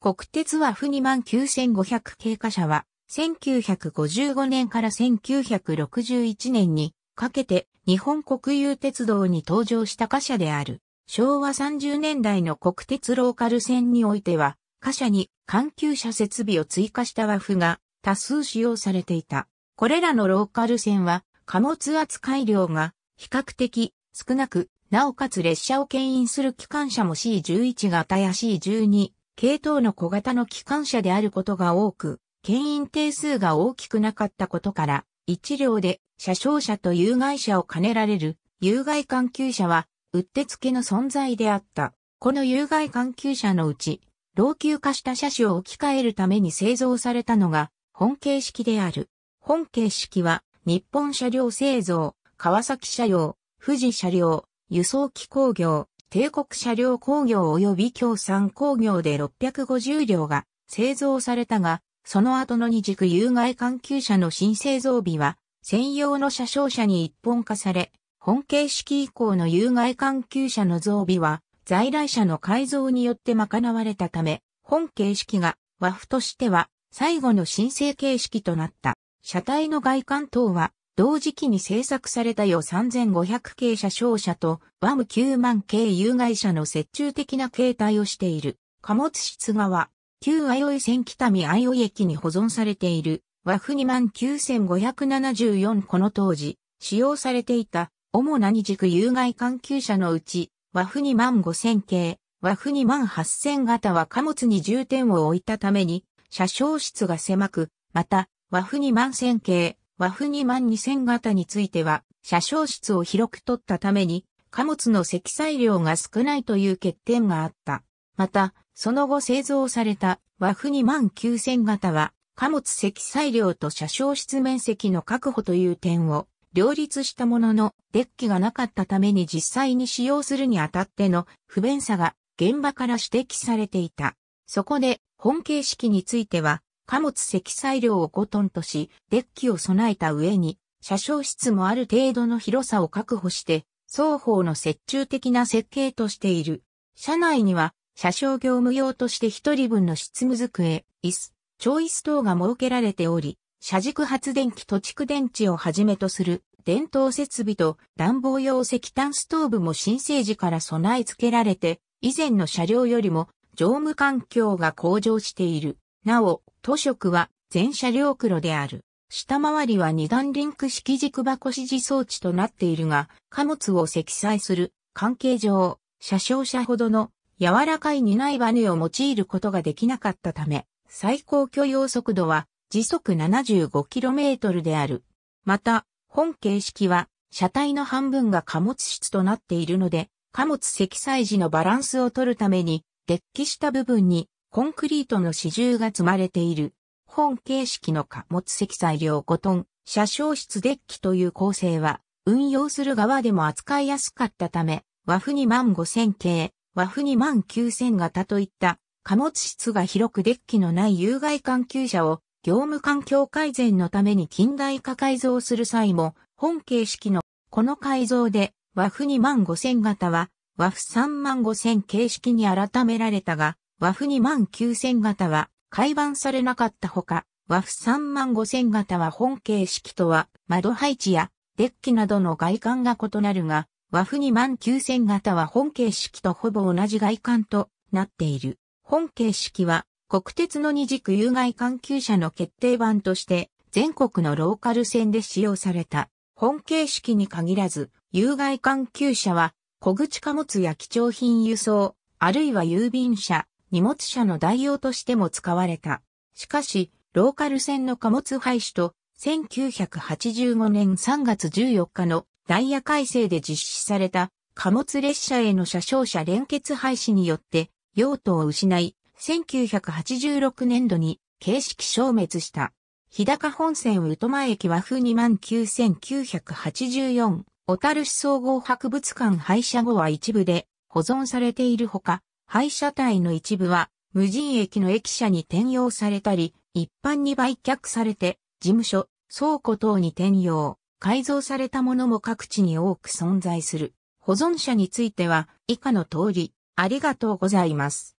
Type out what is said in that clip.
国鉄和不2万9500経過車は、1955年から1961年にかけて日本国有鉄道に登場した貨車である。昭和30年代の国鉄ローカル線においては、貨車に緩急車設備を追加した和風が多数使用されていた。これらのローカル線は貨物扱い量が比較的少なく、なおかつ列車を牽引する機関車も C11 型や C12 系統の小型の機関車であることが多く、牽引定数が大きくなかったことから、一両で車掌車と有害車を兼ねられる有害関係車は、うってつけの存在であった。この有害関係車のうち、老朽化した車種を置き換えるために製造されたのが、本形式である。本形式は、日本車両製造、川崎車両、富士車両、輸送機工業、帝国車両工業及び共産工業で650両が製造されたが、その後の二軸有害環球車の新製造日は、専用の車掌車に一本化され、本形式以降の有害環球車の増備は、在来車の改造によって賄われたため、本形式が和布としては最後の申請形式となった。車体の外観等は同時期に制作されたよ3500系車商車とワム9万系有害車の接中的な形態をしている。貨物室側、旧ヨイ線北見ヨイ駅に保存されている和風29574この当時、使用されていた主な二軸有害環球車のうち、和風25000系、和風28000型は貨物に重点を置いたために、車掌室が狭く、また、和風2万1000系、和風2万2000型については、車掌室を広く取ったために、貨物の積載量が少ないという欠点があった。また、その後製造された和風2万9000型は、貨物積載量と車掌室面積の確保という点を両立したものの、デッキがなかったために実際に使用するにあたっての不便さが現場から指摘されていた。そこで、本形式については、貨物積載量を5トンとし、デッキを備えた上に、車掌室もある程度の広さを確保して、双方の折衷的な設計としている。車内には、車掌業務用として一人分の執務机、椅子、ョ椅子等が設けられており、車軸発電機と蓄電池をはじめとする電灯設備と暖房用石炭ストーブも新生時から備え付けられて、以前の車両よりも乗務環境が向上している。なお、塗色は全車両黒である。下回りは二段リンク式軸箱指示装置となっているが、貨物を積載する関係上、車掌車ほどの柔らかい荷いバネを用いることができなかったため、最高許容速度は時速 75km である。また、本形式は車体の半分が貨物室となっているので、貨物積載時のバランスを取るために、デッキした部分にコンクリートの支柱が積まれている、本形式の貨物積載量5トン、車掌室デッキという構成は、運用する側でも扱いやすかったため、和風2万5000系、和風2万9000型といった貨物室が広くデッキのない有害環境車を業務環境改善のために近代化改造する際も、本形式のこの改造で和風2万5000型は和風3万5000形式に改められたが、和布2万9000型は改版されなかったほか、和布3万5000型は本形式とは窓配置やデッキなどの外観が異なるが、和布2万9000型は本形式とほぼ同じ外観となっている。本形式は国鉄の二軸有害環球車の決定版として全国のローカル線で使用された。本形式に限らず、有害環球車は小口貨物や貴重品輸送、あるいは郵便車、荷物車の代用としても使われた。しかし、ローカル線の貨物廃止と、1985年3月14日のダイヤ改正で実施された貨物列車への車掌車連結廃止によって用途を失い、1986年度に形式消滅した。日高本線宇都前駅和風29984、小樽市総合博物館廃車後は一部で保存されているほか、廃車体の一部は無人駅の駅舎に転用されたり、一般に売却されて、事務所、倉庫等に転用、改造されたものも各地に多く存在する。保存者については以下の通り、ありがとうございます。